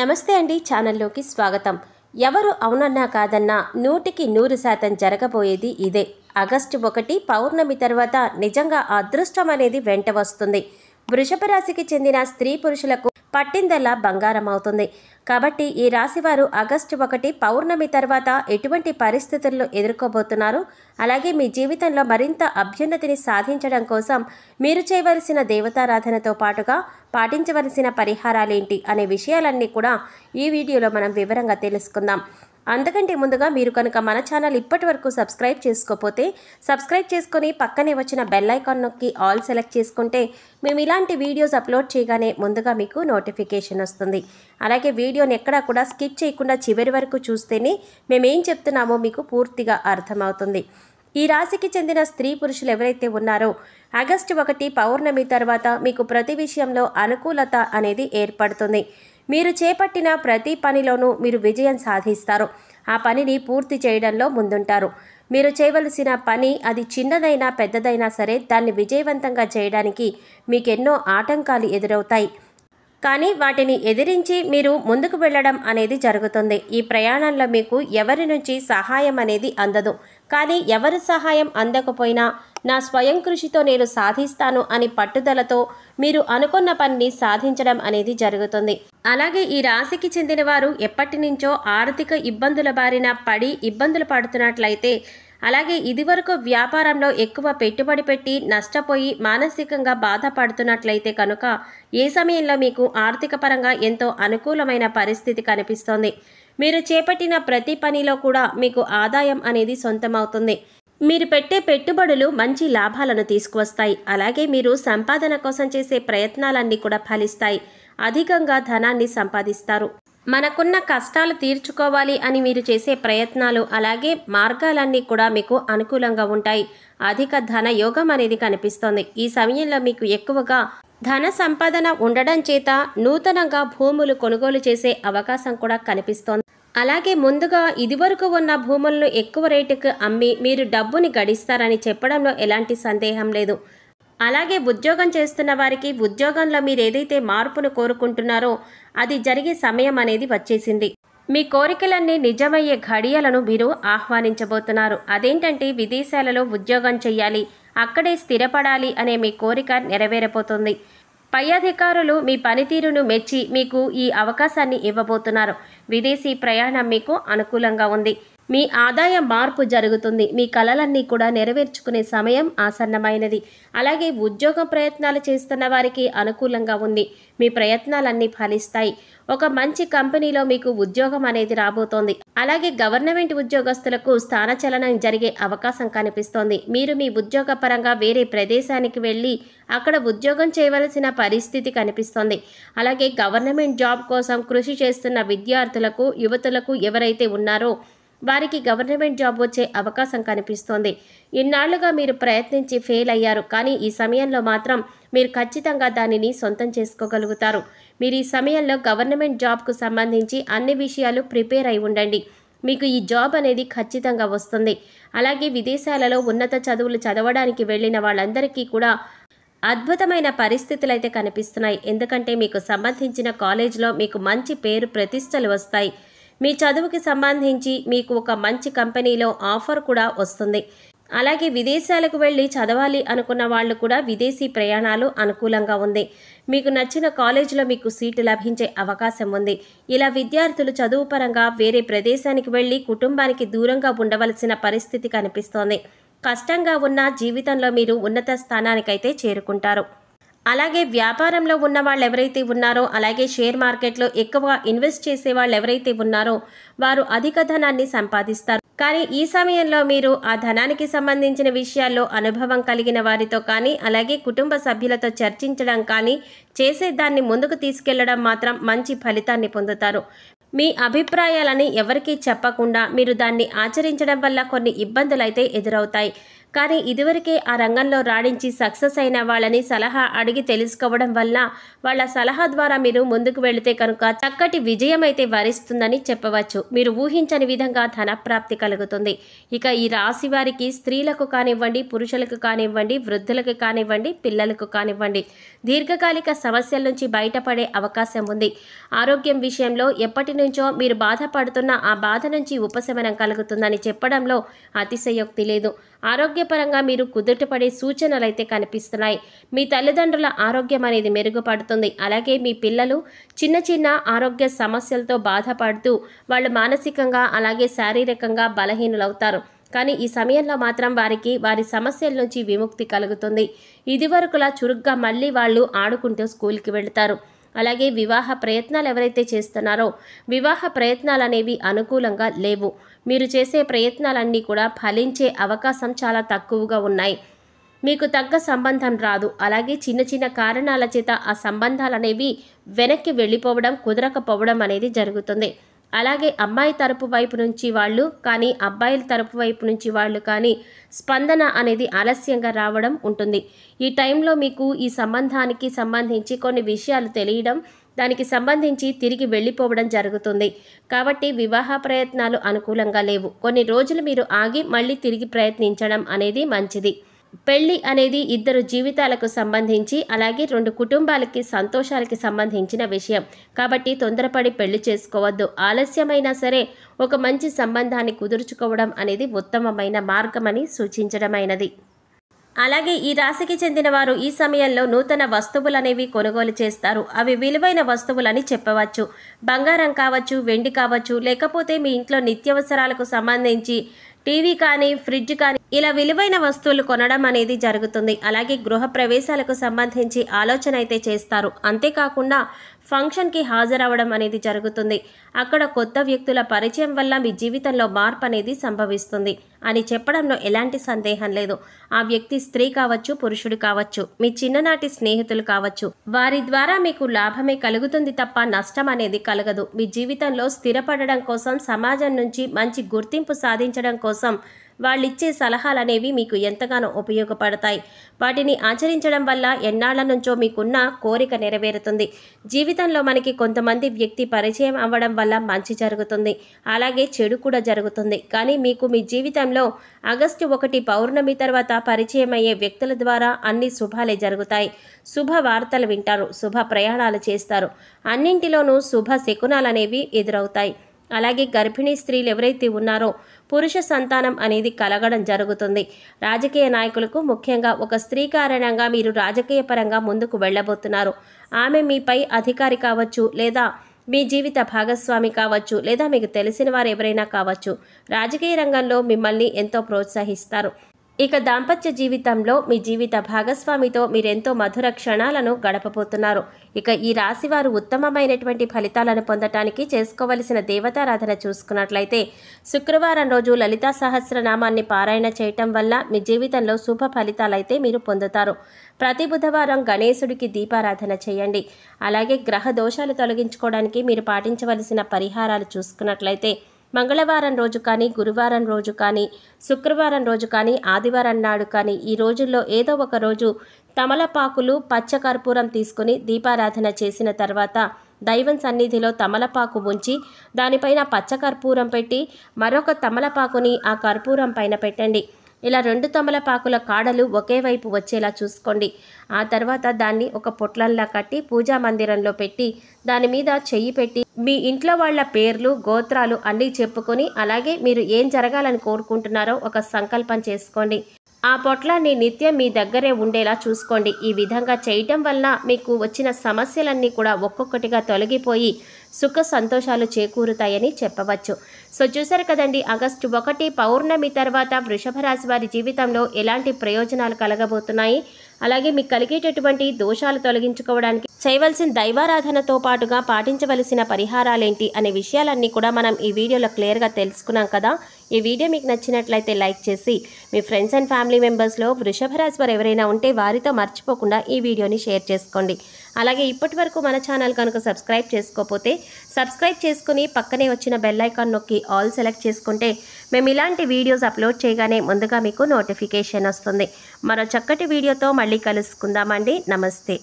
నమస్తే అండి ఛానల్లోకి స్వాగతం ఎవరు అవునన్నా కాదన్నా నూటికి నూరు శాతం జరగబోయేది ఇదే ఆగస్టు ఒకటి పౌర్ణమి తర్వాత నిజంగా అదృష్టం అనేది వెంట వస్తుంది వృషభ రాశికి చెందిన స్త్రీ పురుషులకు పట్టిందల్లా బంగారం అవుతుంది కాబట్టి ఈ రాశివారు ఆగస్టు ఒకటి పౌర్ణమి తర్వాత ఎటువంటి పరిస్థితులను ఎదుర్కోబోతున్నారు అలాగే మీ జీవితంలో మరింత అభ్యున్నతిని సాధించడం కోసం మీరు చేయవలసిన దేవతారాధనతో పాటుగా పాటించవలసిన పరిహారాలేంటి అనే విషయాలన్నీ కూడా ఈ వీడియోలో మనం వివరంగా తెలుసుకుందాం అంతకంటే ముందుగా మీరు కనుక మన ఛానల్ ఇప్పటి వరకు సబ్స్క్రైబ్ చేసుకోకపోతే సబ్స్క్రైబ్ చేసుకుని పక్కనే వచ్చిన బెల్ నొక్కి ఆల్ సెలెక్ట్ చేసుకుంటే మేము ఇలాంటి వీడియోస్ అప్లోడ్ చేయగానే ముందుగా మీకు నోటిఫికేషన్ వస్తుంది అలాగే వీడియోని ఎక్కడా కూడా స్కిప్ చేయకుండా చివరి వరకు చూస్తేనే మేమేం చెప్తున్నామో మీకు పూర్తిగా అర్థమవుతుంది ఈ రాశికి చెందిన స్త్రీ పురుషులు ఎవరైతే ఉన్నారో ఆగస్టు ఒకటి పౌర్ణమి తర్వాత మీకు ప్రతి విషయంలో అనుకూలత అనేది ఏర్పడుతుంది మీరు చేపట్టిన ప్రతి పనిలోనూ మీరు విజయం సాధిస్తారు ఆ పనిని పూర్తి చేయడంలో ముందుంటారు మీరు చేయవలసిన పని అది చిన్నదైనా పెద్దదైనా సరే దాన్ని విజయవంతంగా చేయడానికి మీకెన్నో ఆటంకాలు ఎదురవుతాయి కానీ వాటిని ఎదిరించి మీరు ముందుకు వెళ్ళడం అనేది జరుగుతుంది ఈ ప్రయాణంలో మీకు ఎవరి నుంచి సహాయం అనేది అందదు కానీ ఎవరి సహాయం అందకపోయినా నా స్వయం కృషితో నేను సాధిస్తాను అని పట్టుదలతో మీరు అనుకున్న పనిని సాధించడం అనేది జరుగుతుంది అలాగే ఈ రాశికి చెందిన వారు ఎప్పటి నుంచో ఆర్థిక ఇబ్బందుల బారిన పడి ఇబ్బందులు పడుతున్నట్లయితే అలాగే ఇదివరకు వ్యాపారంలో ఎక్కువ పెట్టుబడి పెట్టి నష్టపోయి మానసికంగా బాధపడుతున్నట్లయితే కనుక ఏ సమయంలో మీకు ఆర్థిక పరంగా ఎంతో అనుకూలమైన పరిస్థితి కనిపిస్తోంది మీరు చేపట్టిన ప్రతి పనిలో కూడా మీకు ఆదాయం అనేది సొంతమవుతుంది మీరు పెట్టే పెట్టుబడులు మంచి లాభాలను తీసుకువస్తాయి అలాగే మీరు సంపాదన కోసం చేసే ప్రయత్నాలన్నీ కూడా ఫలిస్తాయి అధికంగా ధనాన్ని సంపాదిస్తారు మనకున్న కష్టాలు తీర్చుకోవాలి అని మీరు చేసే ప్రయత్నాలు అలాగే మార్గాలన్నీ కూడా మీకు అనుకూలంగా ఉంటాయి అధిక ధన యోగం అనేది కనిపిస్తోంది ఈ సమయంలో మీకు ఎక్కువగా ధన సంపాదన ఉండడం చేత నూతనంగా భూములు కొనుగోలు చేసే అవకాశం కూడా కనిపిస్తోంది అలాగే ముందుగా ఇదివరకు ఉన్న భూములను ఎక్కువ రేటుకు అమ్మి మీరు డబ్బుని గడిస్తారని చెప్పడంలో ఎలాంటి సందేహం లేదు అలాగే ఉద్యోగం చేస్తున్న వారికి ఉద్యోగంలో మీరు ఏదైతే మార్పును కోరుకుంటున్నారో అది జరిగే సమయం అనేది వచ్చేసింది మీ కోరికలన్నీ నిజమయ్యే ఘడియలను మీరు ఆహ్వానించబోతున్నారు అదేంటంటే విదేశాలలో ఉద్యోగం చేయాలి అక్కడే స్థిరపడాలి అనే మీ కోరిక నెరవేరబోతుంది పై అధికారులు మీ పనితీరును మెచ్చి మీకు ఈ అవకాశాన్ని ఇవ్వబోతున్నారు విదేశీ ప్రయాణం మీకు అనుకూలంగా ఉంది మీ ఆదాయ మార్పు జరుగుతుంది మీ కళలన్నీ కూడా నెరవేర్చుకునే సమయం ఆసన్నమైనది అలాగే ఉద్యోగ ప్రయత్నాలు చేస్తున్న వారికి అనుకూలంగా ఉంది మీ ప్రయత్నాలన్నీ ఫలిస్తాయి ఒక మంచి కంపెనీలో మీకు ఉద్యోగం అనేది రాబోతోంది అలాగే గవర్నమెంట్ ఉద్యోగస్తులకు స్థానచలనం జరిగే అవకాశం కనిపిస్తోంది మీరు మీ ఉద్యోగ పరంగా వేరే ప్రదేశానికి వెళ్ళి అక్కడ ఉద్యోగం చేయవలసిన పరిస్థితి కనిపిస్తోంది అలాగే గవర్నమెంట్ జాబ్ కోసం కృషి చేస్తున్న విద్యార్థులకు యువతులకు ఎవరైతే ఉన్నారో వారికి గవర్నమెంట్ జాబ్ వచ్చే అవకాశం కనిపిస్తోంది ఇన్నాళ్లుగా మీరు ప్రయత్నించి ఫెయిల్ అయ్యారు కానీ ఈ సమయంలో మాత్రం మీరు ఖచ్చితంగా దానిని సొంతం చేసుకోగలుగుతారు మీరు ఈ సమయంలో గవర్నమెంట్ జాబ్కు సంబంధించి అన్ని విషయాలు ప్రిపేర్ అయి ఉండండి మీకు ఈ జాబ్ అనేది ఖచ్చితంగా వస్తుంది అలాగే విదేశాలలో ఉన్నత చదువులు చదవడానికి వెళ్ళిన వాళ్ళందరికీ కూడా అద్భుతమైన పరిస్థితులు అయితే కనిపిస్తున్నాయి ఎందుకంటే మీకు సంబంధించిన కాలేజ్లో మీకు మంచి పేరు ప్రతిష్టలు వస్తాయి మీ చదువుకి సంబంధించి మీకు ఒక మంచి కంపెనీలో ఆఫర్ కూడా వస్తుంది అలాగే విదేశాలకు వెళ్ళి చదవాలి అనుకున్న వాళ్ళు కూడా విదేశీ ప్రయాణాలు అనుకూలంగా ఉంది మీకు నచ్చిన కాలేజీలో మీకు సీటు లభించే అవకాశం ఉంది ఇలా విద్యార్థులు చదువు పరంగా వేరే ప్రదేశానికి వెళ్ళి కుటుంబానికి దూరంగా ఉండవలసిన పరిస్థితి కనిపిస్తోంది కష్టంగా ఉన్న జీవితంలో మీరు ఉన్నత స్థానానికైతే చేరుకుంటారు అలాగే వ్యాపారంలో ఉన్న వాళ్ళు ఎవరైతే ఉన్నారో అలాగే షేర్ మార్కెట్లో ఎక్కువగా ఇన్వెస్ట్ చేసే వాళ్ళు ఎవరైతే ఉన్నారో వారు అధిక ధనాన్ని సంపాదిస్తారు కానీ ఈ సమయంలో మీరు ఆ ధనానికి సంబంధించిన విషయాల్లో అనుభవం కలిగిన వారితో కానీ అలాగే కుటుంబ సభ్యులతో చర్చించడం కానీ చేసే దాన్ని ముందుకు తీసుకెళ్లడం మాత్రం మంచి ఫలితాన్ని పొందుతారు మీ అభిప్రాయాలని ఎవరికీ చెప్పకుండా మీరు దాన్ని ఆచరించడం వల్ల కొన్ని ఇబ్బందులైతే ఎదురవుతాయి కానీ ఇదివరకే ఆ రంగంలో రాణించి సక్సెస్ అయిన వాళ్ళని సలహా అడిగి తెలుసుకోవడం వల్ల వాళ్ళ సలహా ద్వారా మీరు ముందుకు వెళితే కనుక చక్కటి విజయం అయితే వరిస్తుందని చెప్పవచ్చు మీరు ఊహించని విధంగా ధనప్రాప్తి కలుగుతుంది ఇక ఈ రాశి వారికి స్త్రీలకు కానివ్వండి పురుషులకు కానివ్వండి వృద్ధులకు కానివ్వండి పిల్లలకు కానివ్వండి దీర్ఘకాలిక సమస్యల నుంచి బయటపడే అవకాశం ఉంది ఆరోగ్యం విషయంలో ఎప్పటి నుంచో మీరు బాధపడుతున్న ఆ బాధ నుంచి ఉపశమనం కలుగుతుందని చెప్పడంలో అతిశయోక్తి లేదు ఆరోగ్య ఆరోగ్యపరంగా మీరు కుదుటపడే సూచనలు అయితే కనిపిస్తున్నాయి మీ తల్లిదండ్రుల ఆరోగ్యం అనేది మెరుగుపడుతుంది అలాగే మీ పిల్లలు చిన్న చిన్న ఆరోగ్య సమస్యలతో బాధపడుతూ వాళ్ళు మానసికంగా అలాగే శారీరకంగా బలహీనులవుతారు కానీ ఈ సమయంలో మాత్రం వారికి వారి సమస్యల నుంచి విముక్తి కలుగుతుంది ఇదివరకులా చురుగ్గా మళ్ళీ వాళ్ళు ఆడుకుంటూ స్కూల్కి వెళ్తారు అలాగే వివాహ ప్రయత్నాలు ఎవరైతే చేస్తున్నారో వివాహ ప్రయత్నాలు అనేవి అనుకూలంగా లేవు మీరు చేసే ప్రయత్నాలన్నీ కూడా ఫలించే అవకాశం చాలా తక్కువగా ఉన్నాయి మీకు తగ్గ సంబంధం రాదు అలాగే చిన్న చిన్న కారణాల చేత ఆ సంబంధాలు అనేవి వెనక్కి వెళ్ళిపోవడం కుదరకపోవడం అనేది జరుగుతుంది అలాగే అమ్మాయి తరపు వైపు నుంచి వాళ్ళు కానీ అబ్బాయిల తరపు వైపు నుంచి వాళ్ళు కానీ స్పందన అనేది ఆలస్యంగా రావడం ఉంటుంది ఈ టైంలో మీకు ఈ సంబంధానికి సంబంధించి కొన్ని విషయాలు తెలియడం దానికి సంబంధించి తిరిగి వెళ్ళిపోవడం జరుగుతుంది కాబట్టి వివాహ ప్రయత్నాలు అనుకూలంగా లేవు కొన్ని రోజులు మీరు ఆగి మళ్ళీ తిరిగి ప్రయత్నించడం అనేది మంచిది పెళ్ళి అనేది ఇద్దరు జీవితాలకు సంబంధించి అలాగే రెండు కుటుంబాలకి సంతోషాలకి సంబంధించిన విషయం కాబట్టి తొందరపడి పెళ్లి చేసుకోవద్దు ఆలస్యమైనా సరే ఒక మంచి సంబంధాన్ని కుదుర్చుకోవడం అనేది ఉత్తమమైన మార్గమని సూచించడమైనది అలాగే ఈ రాశికి చెందిన వారు ఈ సమయంలో నూతన వస్తువులనేవి కొనుగోలు చేస్తారు అవి విలువైన వస్తువులని చెప్పవచ్చు బంగారం కావచ్చు వెండి కావచ్చు లేకపోతే మీ ఇంట్లో నిత్యావసరాలకు సంబంధించి టీవీ కానీ ఫ్రిడ్జ్ కానీ ఇలా విలువైన వస్తువులు కొనడం అనేది జరుగుతుంది అలాగే గృహ ప్రవేశాలకు సంబంధించి ఆలోచన అయితే చేస్తారు అంతేకాకుండా ఫంక్షన్కి హాజరవడం అనేది జరుగుతుంది అక్కడ కొత్త వ్యక్తుల పరిచయం వల్ల మీ జీవితంలో మార్పు అనేది సంభవిస్తుంది అని చెప్పడంలో ఎలాంటి సందేహం లేదు ఆ వ్యక్తి స్త్రీ కావచ్చు పురుషుడు కావచ్చు మీ చిన్ననాటి స్నేహితులు కావచ్చు వారి ద్వారా మీకు లాభమే కలుగుతుంది తప్ప నష్టం అనేది కలగదు మీ జీవితంలో స్థిరపడడం కోసం సమాజం నుంచి మంచి గుర్తింపు సాధించడం కోసం వాళ్ళిచ్చే సలహాలనేవి మీకు ఎంతగానో ఉపయోగపడతాయి వాటిని ఆచరించడం వల్ల ఎన్నాళ్ల నుంచో మీకున్న కోరిక నెరవేరుతుంది జీవితంలో మనకి కొంతమంది వ్యక్తి పరిచయం అవ్వడం వల్ల మంచి జరుగుతుంది అలాగే చెడు కూడా జరుగుతుంది కానీ మీకు మీ జీవితంలో ఆగస్టు ఒకటి పౌర్ణమి తర్వాత పరిచయం అయ్యే వ్యక్తుల ద్వారా అన్ని శుభాలే జరుగుతాయి శుభ వార్తలు వింటారు శుభ ప్రయాణాలు చేస్తారు అన్నింటిలోనూ శుభ శకునాలనేవి ఎదురవుతాయి అలాగే గర్భిణీ స్త్రీలు ఎవరైతే ఉన్నారో పురుష సంతానం అనేది కలగడం జరుగుతుంది రాజకీయ నాయకులకు ముఖ్యంగా ఒక స్త్రీ కారణంగా మీరు రాజకీయ పరంగా ముందుకు వెళ్ళబోతున్నారు ఆమె మీపై అధికారి కావచ్చు లేదా మీ జీవిత భాగస్వామి కావచ్చు లేదా మీకు తెలిసిన వారు ఎవరైనా కావచ్చు రాజకీయ రంగంలో మిమ్మల్ని ఎంతో ప్రోత్సహిస్తారు ఇక దాంపత్య జీవితంలో మీ జీవిత భాగస్వామితో మీరెంతో మధుర క్షణాలను గడపబోతున్నారు ఇక ఈ రాశివారు ఉత్తమమైనటువంటి ఫలితాలను పొందటానికి చేసుకోవలసిన దేవతారాధన చూసుకున్నట్లయితే శుక్రవారం రోజు లలితా సహస్రనామాన్ని పారాయణ చేయటం వల్ల మీ జీవితంలో శుభ ఫలితాలైతే మీరు పొందుతారు ప్రతి బుధవారం గణేశుడికి దీపారాధన చేయండి అలాగే గ్రహ దోషాలు తొలగించుకోవడానికి మీరు పాటించవలసిన పరిహారాలు చూసుకున్నట్లయితే మంగళవారం రోజు కానీ గురువారం రోజు కానీ శుక్రవారం రోజు కానీ ఆదివారం నాడు కానీ ఈ రోజుల్లో ఏదో ఒక రోజు తమలపాకులు పచ్చకర్పూరం తీసుకుని దీపారాధన చేసిన తర్వాత దైవం సన్నిధిలో తమలపాకు ఉంచి దానిపైన పచ్చకర్పూరం పెట్టి మరొక తమలపాకుని ఆ కర్పూరం పైన పెట్టండి ఇలా రెండు తమలపాకుల కాడలు ఒకే వైపు వచ్చేలా చూసుకోండి ఆ తర్వాత దాన్ని ఒక పొట్లంలా కట్టి పూజా మందిరంలో పెట్టి దాని మీద చెయ్యి పెట్టి మీ ఇంట్లో వాళ్ళ పేర్లు గోత్రాలు అన్నీ చెప్పుకొని అలాగే మీరు ఏం జరగాలని కోరుకుంటున్నారో ఒక సంకల్పం చేసుకోండి ఆ పొట్లాన్ని నిత్యం మీ దగ్గరే ఉండేలా చూసుకోండి ఈ విధంగా చేయటం వల్ల మీకు వచ్చిన సమస్యలన్నీ కూడా ఒక్కొక్కటిగా తొలగిపోయి సుఖ సంతోషాలు చేకూరుతాయని చెప్పవచ్చు సో చూసారు కదండి ఆగస్టు ఒకటి పౌర్ణమి తర్వాత వృషభ రాశి వారి జీవితంలో ఎలాంటి ప్రయోజనాలు కలగబోతున్నాయి అలాగే మీకు కలిగేటటువంటి దోషాలు తొలగించుకోవడానికి చేయవలసిన దైవారాధనతో పాటుగా పాటించవలసిన పరిహారాలేంటి అనే విషయాలన్నీ కూడా మనం ఈ వీడియోలో క్లియర్గా తెలుసుకున్నాం కదా ఈ వీడియో మీకు నచ్చినట్లయితే లైక్ చేసి మీ ఫ్రెండ్స్ అండ్ ఫ్యామిలీ మెంబర్స్లో వృషభరాశి వారు ఎవరైనా ఉంటే వారితో మర్చిపోకుండా ఈ వీడియోని షేర్ చేసుకోండి అలాగే ఇప్పటి వరకు మన ఛానల్ కనుక సబ్స్క్రైబ్ చేసుకోకపోతే సబ్స్క్రైబ్ చేసుకుని పక్కనే వచ్చిన బెల్లైకాన్ నొక్కి ఆల్ సెలెక్ట్ చేసుకుంటే మేము ఇలాంటి వీడియోస్ అప్లోడ్ చేయగానే ముందుగా మీకు నోటిఫికేషన్ వస్తుంది మరో చక్కటి వీడియోతో మళ్ళీ కలుసుకుందామండి నమస్తే